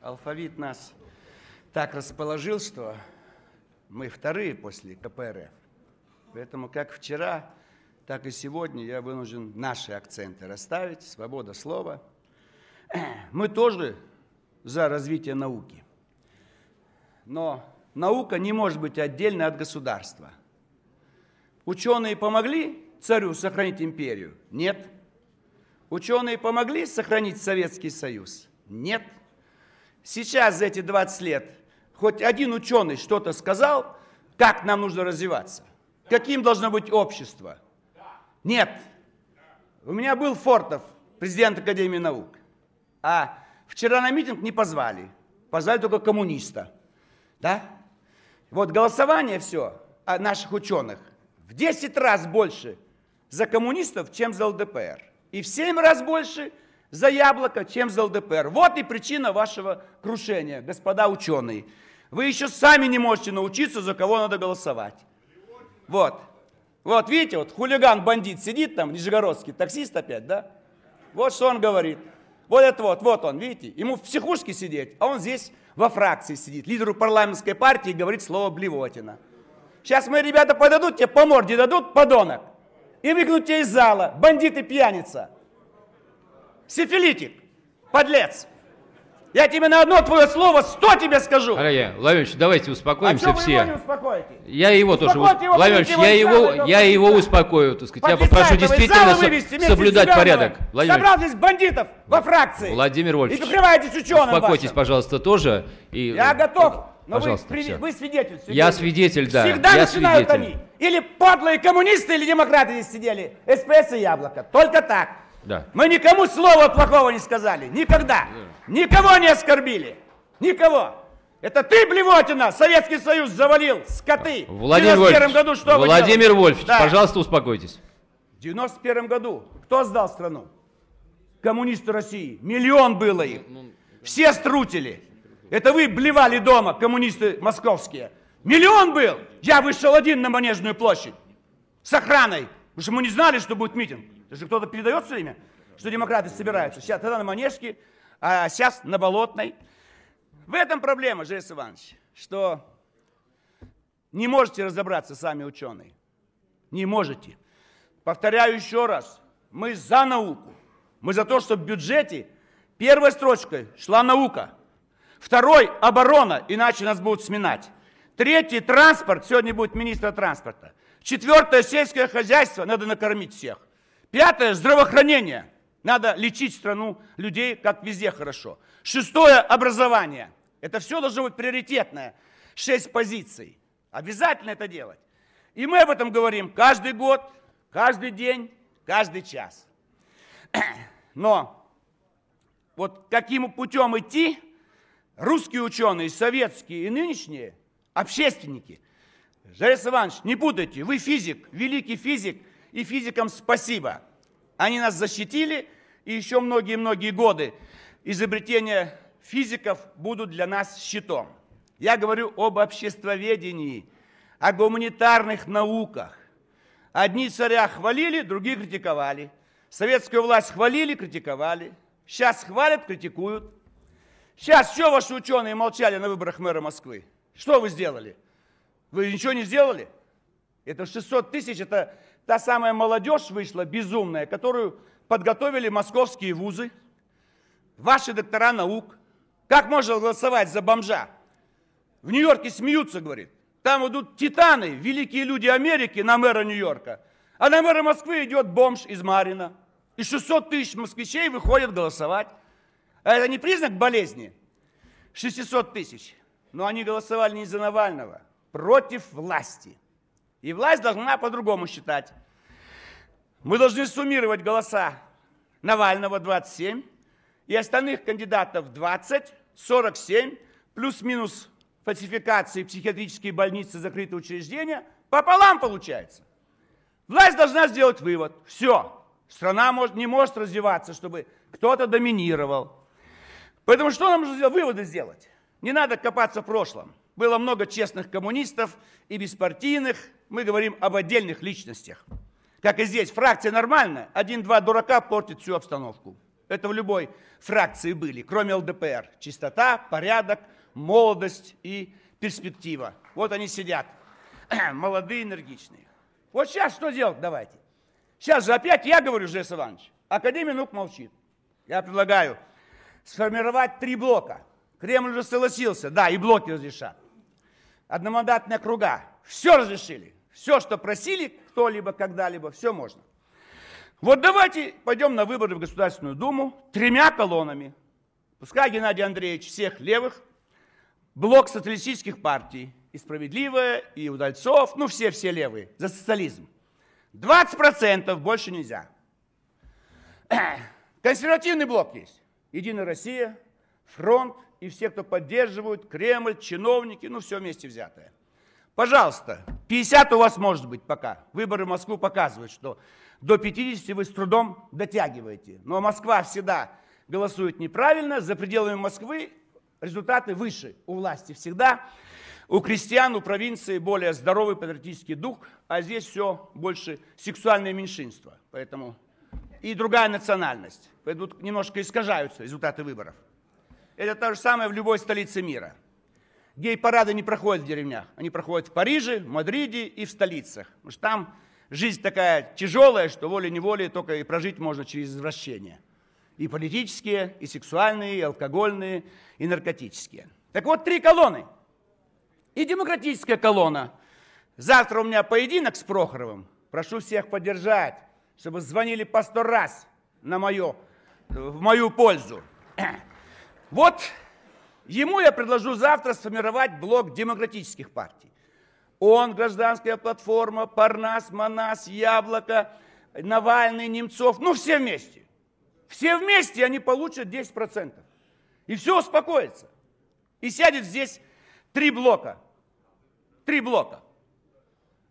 алфавит нас так расположил, что мы вторые после КПРФ. Поэтому как вчера, так и сегодня я вынужден наши акценты расставить, свобода слова. Мы тоже за развитие науки. Но наука не может быть отдельно от государства. Ученые помогли царю сохранить империю? Нет. Ученые помогли сохранить Советский Союз? Нет сейчас за эти 20 лет хоть один ученый что-то сказал, как нам нужно развиваться? Каким должно быть общество? Нет. У меня был Фортов, президент Академии наук. А вчера на митинг не позвали. Позвали только коммуниста. Да? Вот голосование все наших ученых в 10 раз больше за коммунистов, чем за ЛДПР. И в 7 раз больше – за яблоко, чем за ЛДПР. Вот и причина вашего крушения, господа ученые. Вы еще сами не можете научиться, за кого надо голосовать. Вот. Вот, видите, вот хулиган-бандит сидит там, нижегородский, таксист опять, да? Вот что он говорит. Вот это вот, вот он, видите, ему в психушке сидеть, а он здесь во фракции сидит, лидеру парламентской партии говорит слово «блевотина». Сейчас мои ребята подадут, тебе по морде дадут, подонок, и выгнут тебя из зала, бандиты пьяница сифилитик, подлец. Я тебе на одно твое слово сто тебе скажу. Арая, Владимирович, давайте успокоимся а все. Вы его не успокоите? Я его тоже. Его, Владимирович, я его, я его успокою, так сказать. я попрошу действительно вывести, соблюдать порядок. Владимир. Собрал здесь бандитов во фракции. Владимир Вольфович. И покрываетесь ученым. Успокойтесь, вашим. пожалуйста, тоже. И, я э, готов. Но пожалуйста, вы, все. вы свидетель. Все я свидетель, да. Всегда я начинают свидетель. они. Или подлые коммунисты, или демократы здесь сидели. СПС и яблоко. Только так. Да. Мы никому слова плохого не сказали. Никогда. Да. Никого не оскорбили. Никого. Это ты, Блевотина, Советский Союз завалил, скоты. Владимир в 91 году что Владимир Вольфович, да. пожалуйста, успокойтесь. В 91 году кто сдал страну? Коммунисты России. Миллион было их. Ну, ну, Все струтили. Это вы блевали дома, коммунисты московские. Миллион был. Я вышел один на Манежную площадь. С охраной. Потому что мы не знали, что будет митинг. Это же кто-то передает все время, что демократы собираются. Сейчас тогда на Манежке, а сейчас на Болотной. В этом проблема, Жест Иванович, что не можете разобраться сами ученые. Не можете. Повторяю еще раз, мы за науку. Мы за то, чтобы в бюджете первой строчкой шла наука. Второй – оборона, иначе нас будут сминать. Третий – транспорт, сегодня будет министр транспорта. Четвертое – сельское хозяйство, надо накормить всех. Пятое – здравоохранение. Надо лечить страну людей, как везде хорошо. Шестое – образование. Это все должно быть приоритетное. Шесть позиций. Обязательно это делать. И мы об этом говорим каждый год, каждый день, каждый час. Но вот каким путем идти, русские ученые, советские и нынешние, общественники, Жарис Иванович, не путайте, вы физик, великий физик – и физикам спасибо. Они нас защитили, и еще многие-многие годы изобретения физиков будут для нас щитом. Я говорю об обществоведении, о гуманитарных науках. Одни царя хвалили, другие критиковали. Советскую власть хвалили, критиковали. Сейчас хвалят, критикуют. Сейчас все ваши ученые молчали на выборах мэра Москвы? Что вы сделали? Вы ничего не сделали? Это 600 тысяч, это та самая молодежь вышла безумная, которую подготовили московские вузы, ваши доктора наук. Как можно голосовать за бомжа? В Нью-Йорке смеются, говорит. Там идут титаны, великие люди Америки на мэра Нью-Йорка. А на мэра Москвы идет бомж из Марина. И 600 тысяч москвичей выходят голосовать. А это не признак болезни? 600 тысяч. Но они голосовали не за Навального, против власти. И власть должна по-другому считать. Мы должны суммировать голоса Навального 27 и остальных кандидатов 20, 47, плюс-минус фальсификации психиатрические больницы, закрытые учреждения, пополам получается. Власть должна сделать вывод. Все, страна может, не может развиваться, чтобы кто-то доминировал. Поэтому что нам нужно сделать? Выводы сделать. Не надо копаться в прошлом. Было много честных коммунистов и беспартийных. Мы говорим об отдельных личностях. Как и здесь, фракция нормальная. Один-два дурака портит всю обстановку. Это в любой фракции были, кроме ЛДПР. Чистота, порядок, молодость и перспектива. Вот они сидят. Молодые, энергичные. Вот сейчас что делать давайте? Сейчас же опять я говорю, Жес Иванович. Академия наук молчит. Я предлагаю сформировать три блока. Кремль уже согласился, да, и блоки разрешат. Одномандатные круга. Все разрешили. Все, что просили кто-либо, когда-либо, все можно. Вот давайте пойдем на выборы в Государственную Думу тремя колоннами. Пускай Геннадий Андреевич всех левых, блок социалистических партий, и справедливая, и удальцов, ну все-все левые, за социализм. 20% больше нельзя. Консервативный блок есть. Единая Россия, фронт, и все, кто поддерживают, Кремль, чиновники, ну все вместе взятое. Пожалуйста, 50 у вас может быть пока. Выборы в Москву показывают, что до 50 вы с трудом дотягиваете. Но Москва всегда голосует неправильно, за пределами Москвы результаты выше у власти всегда. У крестьян, у провинции более здоровый патриотический дух, а здесь все больше сексуальное меньшинство. Поэтому и другая национальность. Поэтому немножко искажаются результаты выборов. Это то же самое в любой столице мира. Гей-парады не проходят в деревнях. Они проходят в Париже, в Мадриде и в столицах. Потому что там жизнь такая тяжелая, что волей-неволей только и прожить можно через извращение. И политические, и сексуальные, и алкогольные, и наркотические. Так вот, три колонны. И демократическая колонна. Завтра у меня поединок с Прохоровым. Прошу всех поддержать, чтобы звонили по сто раз на мою, в мою пользу. Вот ему я предложу завтра сформировать блок демократических партий. Он, гражданская платформа, Парнас, Манас, Яблоко, Навальный, Немцов, ну все вместе. Все вместе они получат 10%. И все успокоится. И сядет здесь три блока. Три блока.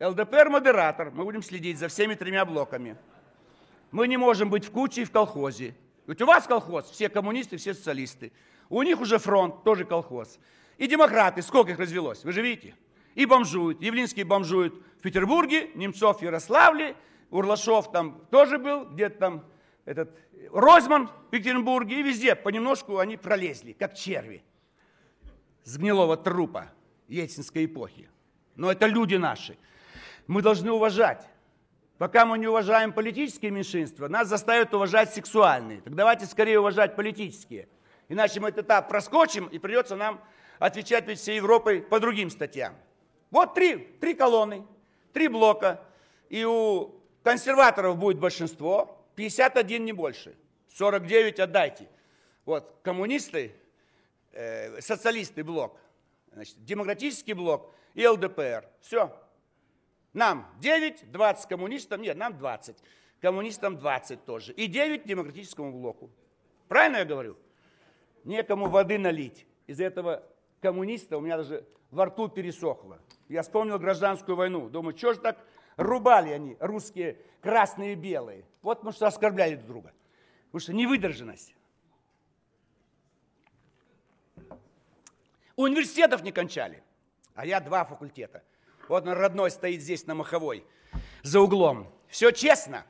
ЛДПР модератор. Мы будем следить за всеми тремя блоками. Мы не можем быть в куче и в колхозе. Ведь у вас колхоз, все коммунисты, все социалисты. У них уже фронт, тоже колхоз. И демократы, сколько их развелось, вы же видите. И бомжуют, Явлинский бомжует в Петербурге, Немцов в Ярославле, Урлашов там тоже был, где-то там этот Ройзман в Петербурге, и везде понемножку они пролезли, как черви с гнилого трупа ельцинской эпохи. Но это люди наши. Мы должны уважать Пока мы не уважаем политические меньшинства, нас заставят уважать сексуальные. Так давайте скорее уважать политические. Иначе мы этот этап проскочим, и придется нам отвечать перед всей Европой по другим статьям. Вот три, три колонны, три блока. И у консерваторов будет большинство, 51 не больше, 49 отдайте. Вот, коммунисты, э, социалисты блок, значит, демократический блок и ЛДПР. Все, нам 9, 20 коммунистам, нет, нам 20. Коммунистам 20 тоже. И 9 демократическому блоку. Правильно я говорю? Некому воды налить. Из-за этого коммуниста у меня даже во рту пересохло. Я вспомнил гражданскую войну. Думаю, что же так рубали они, русские, красные и белые. Вот мы что оскорбляли друг друга. Потому что невыдержанность. Университетов не кончали. А я два факультета – вот он родной стоит здесь на Маховой, за углом. Все честно.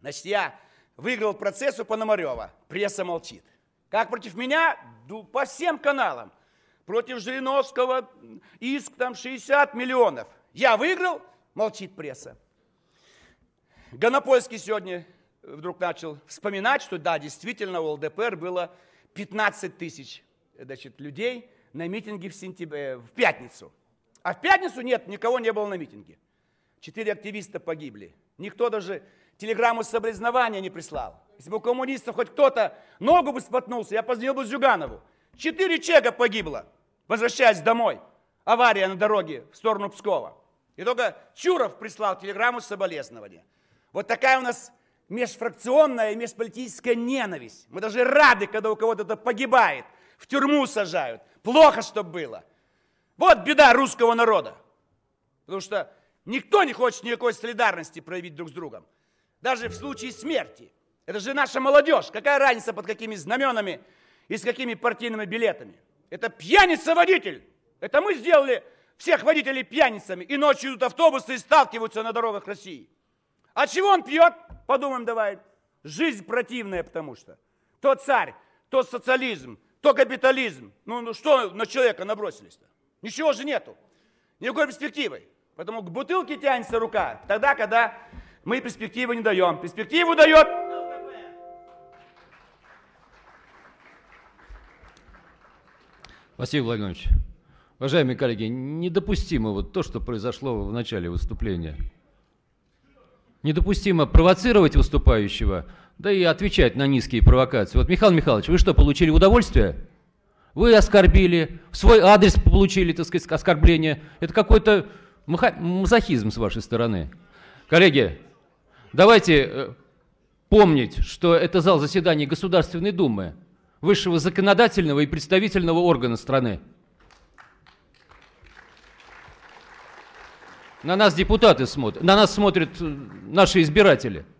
Значит, я выиграл процесс у Пономарева. Пресса молчит. Как против меня? По всем каналам. Против Жириновского иск там 60 миллионов. Я выиграл, молчит пресса. Гонопольский сегодня вдруг начал вспоминать, что да, действительно у ЛДПР было 15 тысяч значит, людей на митинге в, сентябре, в пятницу. А в пятницу нет, никого не было на митинге. Четыре активиста погибли. Никто даже телеграмму соболезнования не прислал. Если бы у коммунистов хоть кто-то ногу бы споткнулся, я позвонил бы Зюганову. Четыре чека погибло, возвращаясь домой. Авария на дороге в сторону Пскова. И только Чуров прислал телеграмму соболезнования. Вот такая у нас межфракционная и межполитическая ненависть. Мы даже рады, когда у кого-то это погибает, в тюрьму сажают. Плохо, что было. Вот беда русского народа. Потому что никто не хочет никакой солидарности проявить друг с другом. Даже в случае смерти. Это же наша молодежь. Какая разница под какими знаменами и с какими партийными билетами? Это пьяница-водитель. Это мы сделали всех водителей пьяницами. И ночью идут автобусы и сталкиваются на дорогах России. А чего он пьет? Подумаем давай. Жизнь противная, потому что. То царь, то социализм, то капитализм. Ну, ну что на человека набросились-то? Ничего же нету. Никакой перспективы. Поэтому к бутылке тянется рука тогда, когда мы перспективы не даем. Перспективу дает Василий Владимирович, уважаемые коллеги, недопустимо вот то, что произошло в начале выступления. Недопустимо провоцировать выступающего, да и отвечать на низкие провокации. Вот, Михаил Михайлович, вы что, получили удовольствие? Вы оскорбили, в свой адрес получили, так сказать, оскорбление. Это какой-то мазохизм с вашей стороны. Коллеги, давайте э, помнить, что это зал заседаний Государственной Думы, высшего законодательного и представительного органа страны. На нас депутаты смотрят, на нас смотрят э, наши избиратели –